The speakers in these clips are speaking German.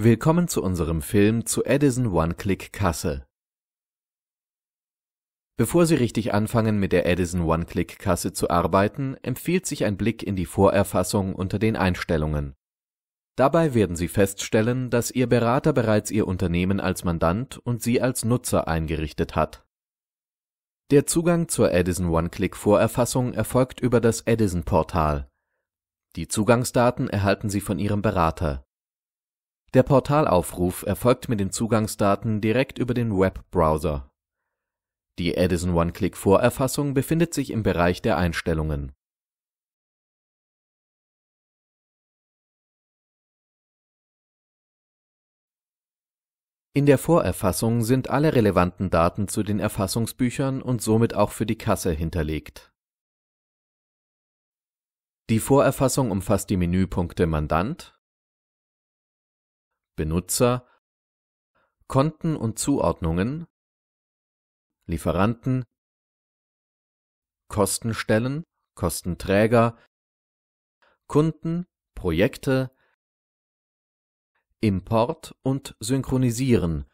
Willkommen zu unserem Film zu Edison One-Click-Kasse. Bevor Sie richtig anfangen, mit der Edison One-Click-Kasse zu arbeiten, empfiehlt sich ein Blick in die Vorerfassung unter den Einstellungen. Dabei werden Sie feststellen, dass Ihr Berater bereits Ihr Unternehmen als Mandant und Sie als Nutzer eingerichtet hat. Der Zugang zur Edison One-Click-Vorerfassung erfolgt über das Edison-Portal. Die Zugangsdaten erhalten Sie von Ihrem Berater. Der Portalaufruf erfolgt mit den Zugangsdaten direkt über den Webbrowser. Die Edison One-Click-Vorerfassung befindet sich im Bereich der Einstellungen. In der Vorerfassung sind alle relevanten Daten zu den Erfassungsbüchern und somit auch für die Kasse hinterlegt. Die Vorerfassung umfasst die Menüpunkte Mandant, Benutzer, Konten und Zuordnungen, Lieferanten, Kostenstellen, Kostenträger, Kunden, Projekte, Import und Synchronisieren.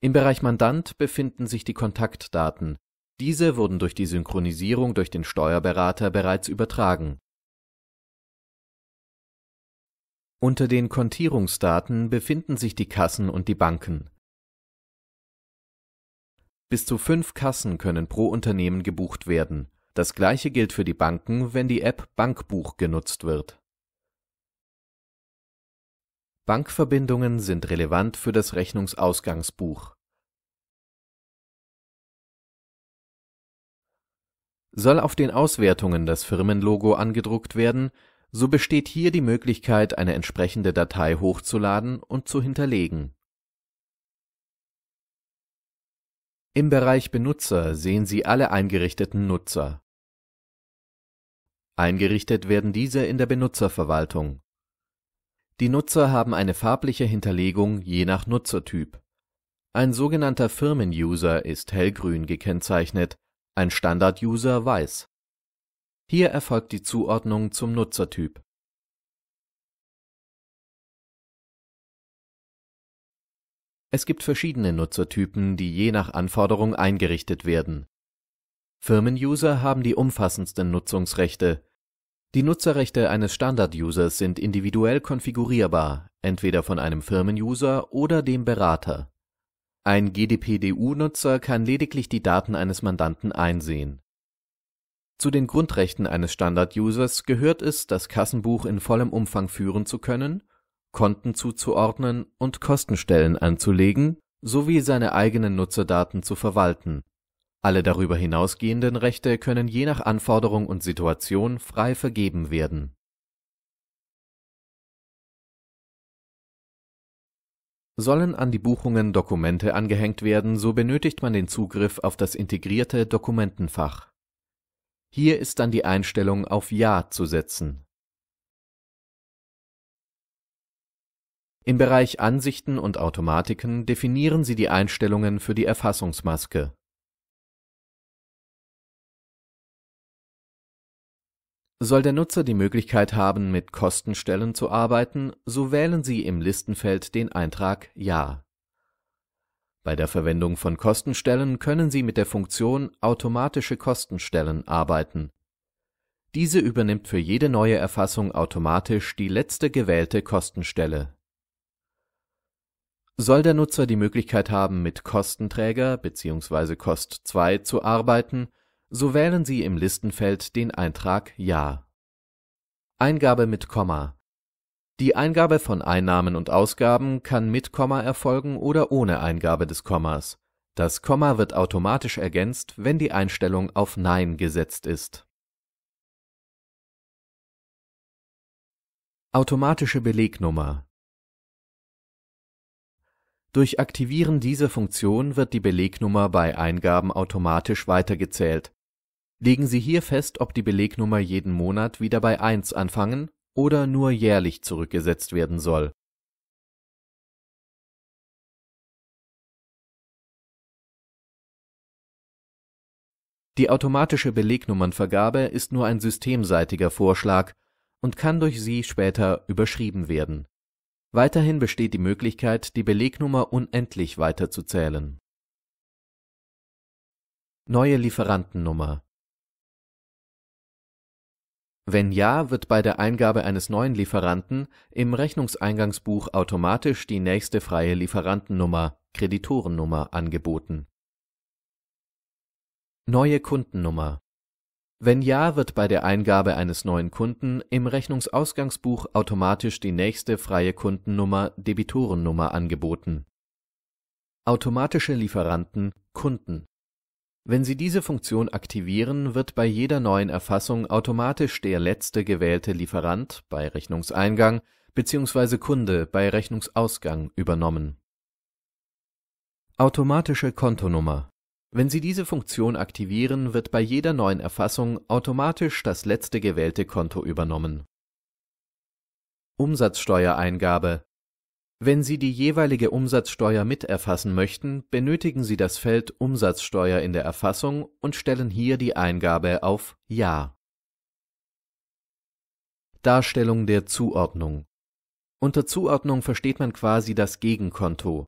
Im Bereich Mandant befinden sich die Kontaktdaten. Diese wurden durch die Synchronisierung durch den Steuerberater bereits übertragen Unter den Kontierungsdaten befinden sich die Kassen und die Banken. Bis zu fünf Kassen können pro Unternehmen gebucht werden. Das gleiche gilt für die Banken, wenn die App Bankbuch genutzt wird. Bankverbindungen sind relevant für das Rechnungsausgangsbuch. Soll auf den Auswertungen das Firmenlogo angedruckt werden, so besteht hier die Möglichkeit, eine entsprechende Datei hochzuladen und zu hinterlegen. Im Bereich Benutzer sehen Sie alle eingerichteten Nutzer. Eingerichtet werden diese in der Benutzerverwaltung. Die Nutzer haben eine farbliche Hinterlegung je nach Nutzertyp. Ein sogenannter Firmen-User ist hellgrün gekennzeichnet, ein Standard-User weiß hier erfolgt die Zuordnung zum Nutzertyp. Es gibt verschiedene Nutzertypen, die je nach Anforderung eingerichtet werden. Firmenuser haben die umfassendsten Nutzungsrechte. Die Nutzerrechte eines Standard-Users sind individuell konfigurierbar, entweder von einem Firmenuser oder dem Berater. Ein GDPDU-Nutzer kann lediglich die Daten eines Mandanten einsehen zu den Grundrechten eines Standard-Users gehört es, das Kassenbuch in vollem Umfang führen zu können, Konten zuzuordnen und Kostenstellen anzulegen sowie seine eigenen Nutzerdaten zu verwalten. Alle darüber hinausgehenden Rechte können je nach Anforderung und Situation frei vergeben werden. Sollen an die Buchungen Dokumente angehängt werden, so benötigt man den Zugriff auf das integrierte Dokumentenfach hier ist dann die Einstellung auf Ja zu setzen. Im Bereich Ansichten und Automatiken definieren Sie die Einstellungen für die Erfassungsmaske. Soll der Nutzer die Möglichkeit haben, mit Kostenstellen zu arbeiten, so wählen Sie im Listenfeld den Eintrag Ja. Bei der Verwendung von Kostenstellen können Sie mit der Funktion Automatische Kostenstellen arbeiten. Diese übernimmt für jede neue Erfassung automatisch die letzte gewählte Kostenstelle. Soll der Nutzer die Möglichkeit haben, mit Kostenträger bzw. Kost 2 zu arbeiten, so wählen Sie im Listenfeld den Eintrag Ja. Eingabe mit Komma die Eingabe von Einnahmen und Ausgaben kann mit Komma erfolgen oder ohne Eingabe des Kommas. Das Komma wird automatisch ergänzt, wenn die Einstellung auf Nein gesetzt ist. Automatische Belegnummer Durch Aktivieren dieser Funktion wird die Belegnummer bei Eingaben automatisch weitergezählt. Legen Sie hier fest, ob die Belegnummer jeden Monat wieder bei 1 anfangen oder nur jährlich zurückgesetzt werden soll. Die automatische Belegnummernvergabe ist nur ein systemseitiger Vorschlag und kann durch sie später überschrieben werden. Weiterhin besteht die Möglichkeit, die Belegnummer unendlich weiterzuzählen. Neue Lieferantennummer wenn ja, wird bei der Eingabe eines neuen Lieferanten im Rechnungseingangsbuch automatisch die nächste freie Lieferantennummer (Kreditorennummer) angeboten. Neue Kundennummer Wenn ja, wird bei der Eingabe eines neuen Kunden im Rechnungsausgangsbuch automatisch die nächste freie Kundennummer (Debitorennummer) angeboten. Automatische Lieferanten (Kunden wenn Sie diese Funktion aktivieren, wird bei jeder neuen Erfassung automatisch der letzte gewählte Lieferant bei Rechnungseingang bzw. Kunde bei Rechnungsausgang übernommen. Automatische Kontonummer Wenn Sie diese Funktion aktivieren, wird bei jeder neuen Erfassung automatisch das letzte gewählte Konto übernommen. Umsatzsteuereingabe wenn Sie die jeweilige Umsatzsteuer miterfassen möchten, benötigen Sie das Feld Umsatzsteuer in der Erfassung und stellen hier die Eingabe auf Ja. Darstellung der Zuordnung Unter Zuordnung versteht man quasi das Gegenkonto.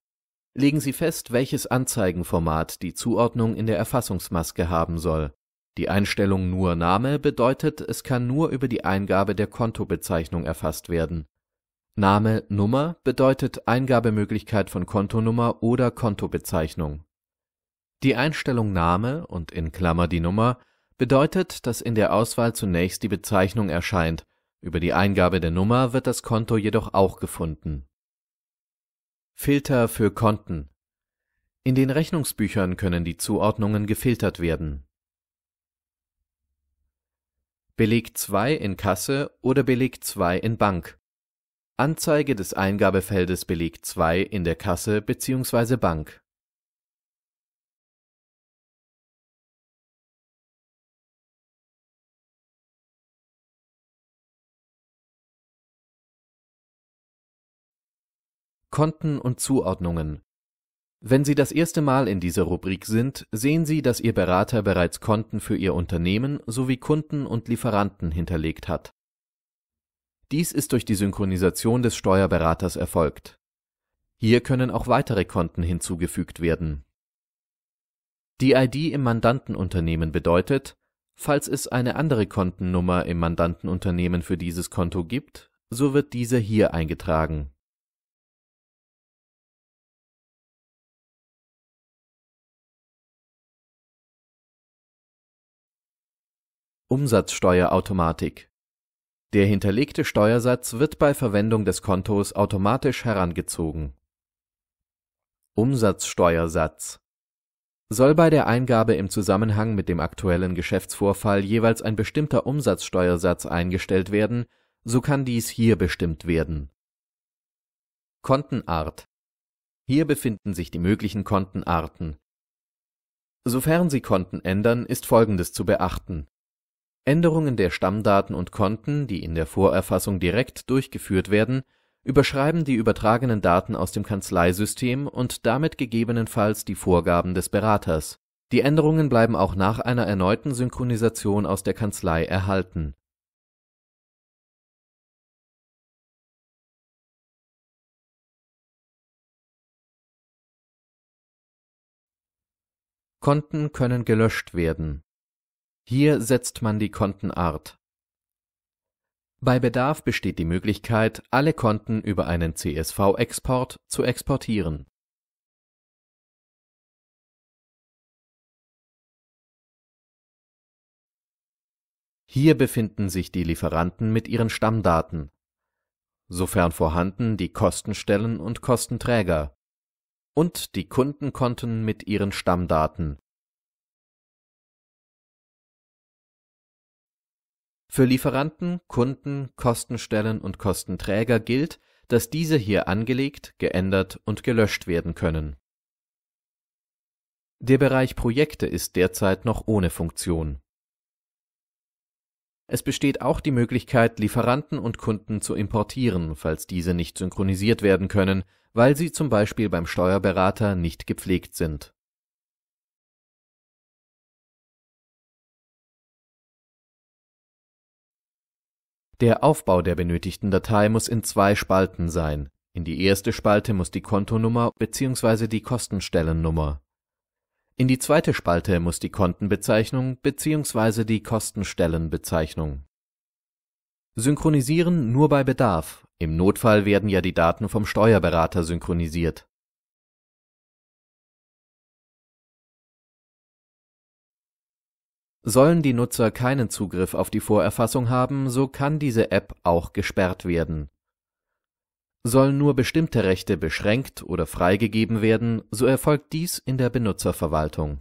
Legen Sie fest, welches Anzeigenformat die Zuordnung in der Erfassungsmaske haben soll. Die Einstellung Nur Name bedeutet, es kann nur über die Eingabe der Kontobezeichnung erfasst werden Name, Nummer bedeutet Eingabemöglichkeit von Kontonummer oder Kontobezeichnung. Die Einstellung Name und in Klammer (die Nummer) bedeutet, dass in der Auswahl zunächst die Bezeichnung erscheint, über die Eingabe der Nummer wird das Konto jedoch auch gefunden. Filter für Konten In den Rechnungsbüchern können die Zuordnungen gefiltert werden. Beleg 2 in Kasse oder Beleg 2 in Bank Anzeige des Eingabefeldes Beleg 2 in der Kasse bzw. Bank Konten und Zuordnungen. Wenn Sie das erste Mal in dieser Rubrik sind, sehen Sie, dass Ihr Berater bereits Konten für Ihr Unternehmen sowie Kunden und Lieferanten hinterlegt hat dies ist durch die Synchronisation des Steuerberaters erfolgt. Hier können auch weitere Konten hinzugefügt werden. Die ID im Mandantenunternehmen bedeutet, falls es eine andere Kontennummer im Mandantenunternehmen für dieses Konto gibt, so wird diese hier eingetragen. Umsatzsteuerautomatik der hinterlegte Steuersatz wird bei Verwendung des Kontos automatisch herangezogen. Umsatzsteuersatz Soll bei der Eingabe im Zusammenhang mit dem aktuellen Geschäftsvorfall jeweils ein bestimmter Umsatzsteuersatz eingestellt werden, so kann dies hier bestimmt werden. Kontenart Hier befinden sich die möglichen Kontenarten. Sofern Sie Konten ändern, ist Folgendes zu beachten Änderungen der Stammdaten und Konten, die in der Vorerfassung direkt durchgeführt werden, überschreiben die übertragenen Daten aus dem Kanzleisystem und damit gegebenenfalls die Vorgaben des Beraters. Die Änderungen bleiben auch nach einer erneuten Synchronisation aus der Kanzlei erhalten Konten können gelöscht werden hier setzt man die Kontenart. Bei Bedarf besteht die Möglichkeit, alle Konten über einen CSV-Export zu exportieren. Hier befinden sich die Lieferanten mit ihren Stammdaten, sofern vorhanden die Kostenstellen und Kostenträger und die Kundenkonten mit ihren Stammdaten Für Lieferanten, Kunden, Kostenstellen und Kostenträger gilt, dass diese hier angelegt, geändert und gelöscht werden können. Der Bereich Projekte ist derzeit noch ohne Funktion. Es besteht auch die Möglichkeit, Lieferanten und Kunden zu importieren, falls diese nicht synchronisiert werden können, weil sie zum Beispiel beim Steuerberater nicht gepflegt sind Der Aufbau der benötigten Datei muss in zwei Spalten sein. In die erste Spalte muss die Kontonummer bzw. die Kostenstellennummer. In die zweite Spalte muss die Kontenbezeichnung bzw. die Kostenstellenbezeichnung. Synchronisieren nur bei Bedarf, im Notfall werden ja die Daten vom Steuerberater synchronisiert Sollen die Nutzer keinen Zugriff auf die Vorerfassung haben, so kann diese App auch gesperrt werden. Sollen nur bestimmte Rechte beschränkt oder freigegeben werden, so erfolgt dies in der Benutzerverwaltung